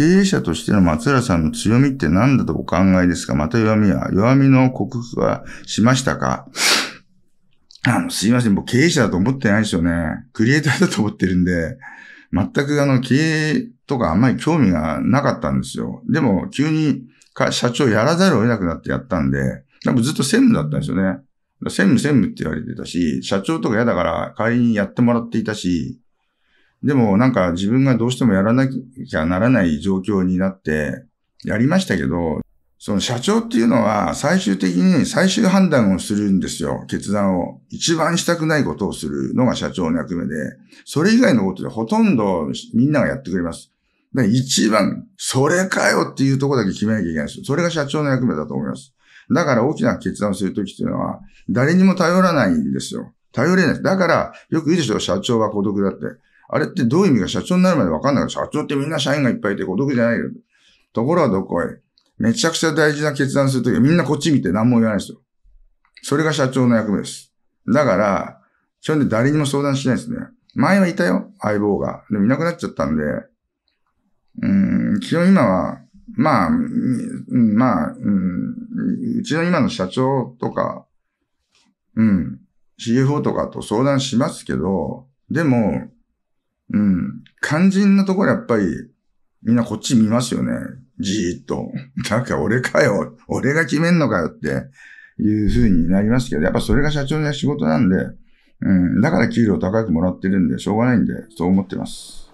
経営者としての松浦さんの強みって何だとお考えですかまた弱みは弱みの克服はしましたかあの、すいません。もう経営者だと思ってないですよね。クリエイターだと思ってるんで、全くあの、経営とかあんまり興味がなかったんですよ。でも、急に社長やらざるを得なくなってやったんで、多分ずっと専務だったんですよね。専務専務って言われてたし、社長とか嫌だから代わりにやってもらっていたし、でもなんか自分がどうしてもやらなきゃならない状況になって、やりましたけど、その社長っていうのは最終的に最終判断をするんですよ。決断を。一番したくないことをするのが社長の役目で、それ以外のことでほとんどみんながやってくれます。で一番、それかよっていうとこだけ決めなきゃいけないです。それが社長の役目だと思います。だから大きな決断をするときっていうのは、誰にも頼らないんですよ。頼れない。だから、よく言うでしょ、社長は孤独だって。あれってどういう意味か社長になるまでわかんない社長ってみんな社員がいっぱいいて孤独じゃないよ。ところはどこへめちゃくちゃ大事な決断するときはみんなこっち見て何も言わないですよ。それが社長の役目です。だから、基本で誰にも相談しないですね。前はいたよ、相棒が。でもいなくなっちゃったんで、うん、基本今は、まあ、まあ、うん、うちの今の社長とか、うん、CFO とかと相談しますけど、でも、うん。肝心なところやっぱり、みんなこっち見ますよね。じーっと。なんか俺かよ。俺が決めんのかよっていう風になりますけど、やっぱそれが社長の仕事なんで、うん。だから給料高くもらってるんで、しょうがないんで、そう思ってます。